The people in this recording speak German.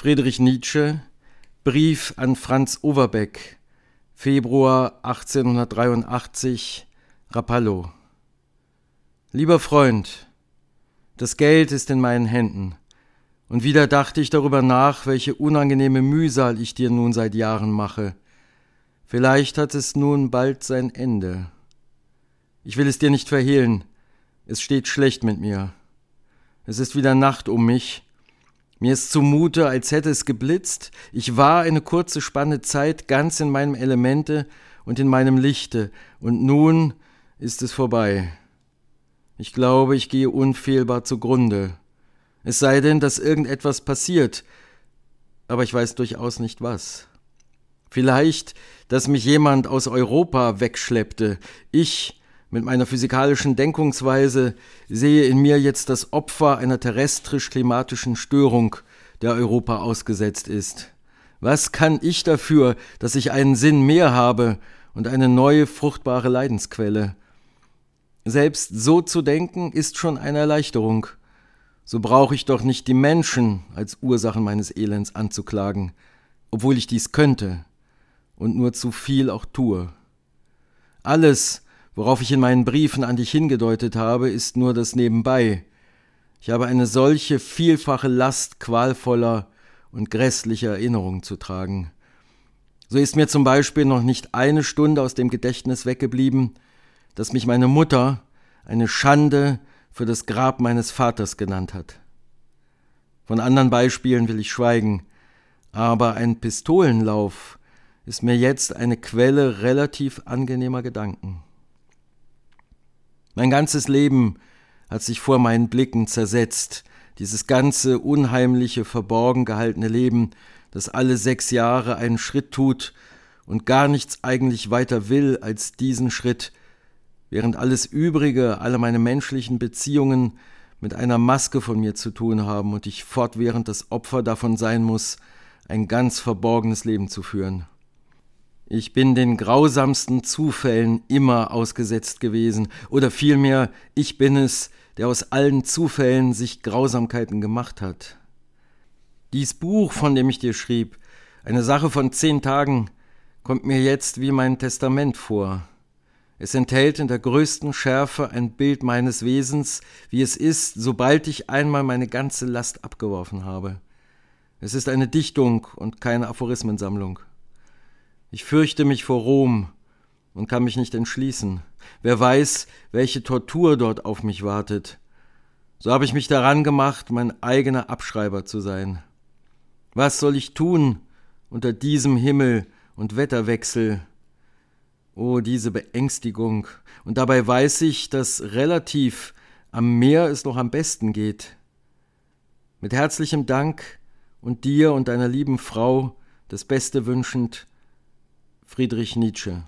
Friedrich Nietzsche, Brief an Franz Overbeck, Februar 1883, Rapallo. Lieber Freund, das Geld ist in meinen Händen. Und wieder dachte ich darüber nach, welche unangenehme Mühsal ich dir nun seit Jahren mache. Vielleicht hat es nun bald sein Ende. Ich will es dir nicht verhehlen. Es steht schlecht mit mir. Es ist wieder Nacht um mich, mir ist zumute, als hätte es geblitzt. Ich war eine kurze Spanne Zeit ganz in meinem Elemente und in meinem Lichte, und nun ist es vorbei. Ich glaube, ich gehe unfehlbar zugrunde. Es sei denn, dass irgendetwas passiert, aber ich weiß durchaus nicht was. Vielleicht, dass mich jemand aus Europa wegschleppte, ich, mit meiner physikalischen Denkungsweise sehe in mir jetzt das Opfer einer terrestrisch-klimatischen Störung, der Europa ausgesetzt ist. Was kann ich dafür, dass ich einen Sinn mehr habe und eine neue fruchtbare Leidensquelle? Selbst so zu denken ist schon eine Erleichterung. So brauche ich doch nicht die Menschen als Ursachen meines Elends anzuklagen, obwohl ich dies könnte und nur zu viel auch tue. Alles, was Worauf ich in meinen Briefen an dich hingedeutet habe, ist nur das Nebenbei. Ich habe eine solche vielfache Last qualvoller und grässlicher Erinnerungen zu tragen. So ist mir zum Beispiel noch nicht eine Stunde aus dem Gedächtnis weggeblieben, dass mich meine Mutter eine Schande für das Grab meines Vaters genannt hat. Von anderen Beispielen will ich schweigen, aber ein Pistolenlauf ist mir jetzt eine Quelle relativ angenehmer Gedanken. Mein ganzes Leben hat sich vor meinen Blicken zersetzt, dieses ganze unheimliche, verborgen gehaltene Leben, das alle sechs Jahre einen Schritt tut und gar nichts eigentlich weiter will als diesen Schritt, während alles Übrige, alle meine menschlichen Beziehungen mit einer Maske von mir zu tun haben und ich fortwährend das Opfer davon sein muss, ein ganz verborgenes Leben zu führen. Ich bin den grausamsten Zufällen immer ausgesetzt gewesen, oder vielmehr, ich bin es, der aus allen Zufällen sich Grausamkeiten gemacht hat. Dies Buch, von dem ich dir schrieb, eine Sache von zehn Tagen, kommt mir jetzt wie mein Testament vor. Es enthält in der größten Schärfe ein Bild meines Wesens, wie es ist, sobald ich einmal meine ganze Last abgeworfen habe. Es ist eine Dichtung und keine Aphorismensammlung. Ich fürchte mich vor Rom und kann mich nicht entschließen. Wer weiß, welche Tortur dort auf mich wartet. So habe ich mich daran gemacht, mein eigener Abschreiber zu sein. Was soll ich tun unter diesem Himmel und Wetterwechsel? Oh, diese Beängstigung. Und dabei weiß ich, dass relativ am Meer es noch am besten geht. Mit herzlichem Dank und dir und deiner lieben Frau das Beste wünschend, Friedrich Nietzsche